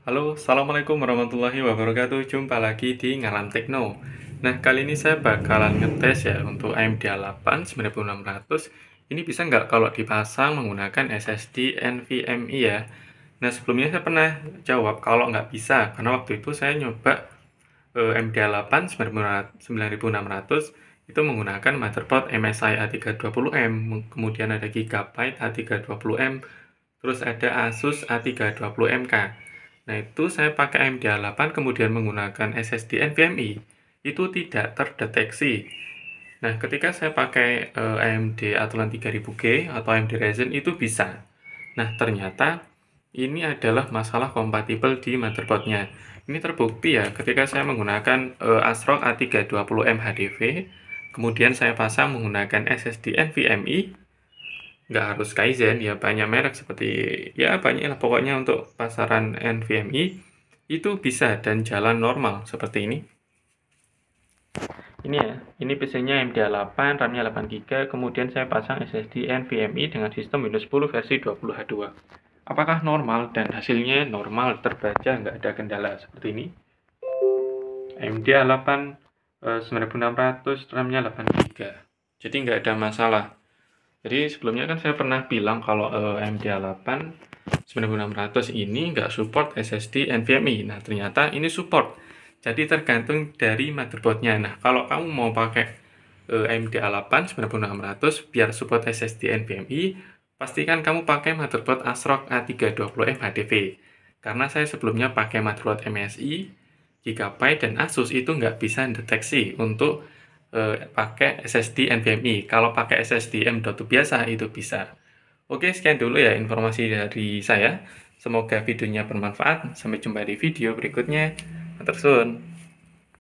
Halo, Assalamualaikum warahmatullahi wabarakatuh Jumpa lagi di Ngalam Tekno Nah, kali ini saya bakalan ngetes ya Untuk AMD A8 9600 Ini bisa nggak kalau dipasang menggunakan SSD NVMe ya Nah, sebelumnya saya pernah jawab kalau nggak bisa Karena waktu itu saya nyoba eh, AMD A8 9600 itu menggunakan motherboard MSI A320M kemudian ada Gigabyte A320M terus ada Asus A320MK Nah, itu saya pakai AMD8 kemudian menggunakan SSD NVMe, itu tidak terdeteksi. Nah, ketika saya pakai uh, eh, AMD Athlon 3000G atau AMD Ryzen itu bisa. Nah, ternyata ini adalah masalah kompatibel di motherboardnya. Ini terbukti ya ketika saya menggunakan uh, ASRock A320M HDV, kemudian saya pasang menggunakan SSD NVMe, nggak harus Kaizen ya banyak merek seperti ya banyak lah pokoknya untuk pasaran NVMe itu bisa dan jalan normal seperti ini ini ya ini PC-nya MD8 RAM-nya 8GB kemudian saya pasang SSD NVMe dengan sistem Windows 10 versi 20H2 apakah normal dan hasilnya normal terbaca nggak ada kendala seperti ini md 8 9600 RAM-nya 8 GB. Jadi nggak ada masalah. Jadi sebelumnya kan saya pernah bilang kalau uh, MD8 9600 ini nggak support SSD NVMe. Nah, ternyata ini support. Jadi tergantung dari motherboardnya. Nah, kalau kamu mau pakai uh, MD8 9600 biar support SSD NVMe, pastikan kamu pakai motherboard ASRock A320M HDV. Karena saya sebelumnya pakai motherboard MSI, Gigabyte, dan Asus itu nggak bisa deteksi untuk Eh, pakai SSD NVMe. Kalau pakai SSD M.2 biasa itu bisa. Oke, sekian dulu ya informasi dari saya. Semoga videonya bermanfaat. Sampai jumpa di video berikutnya. Terusun.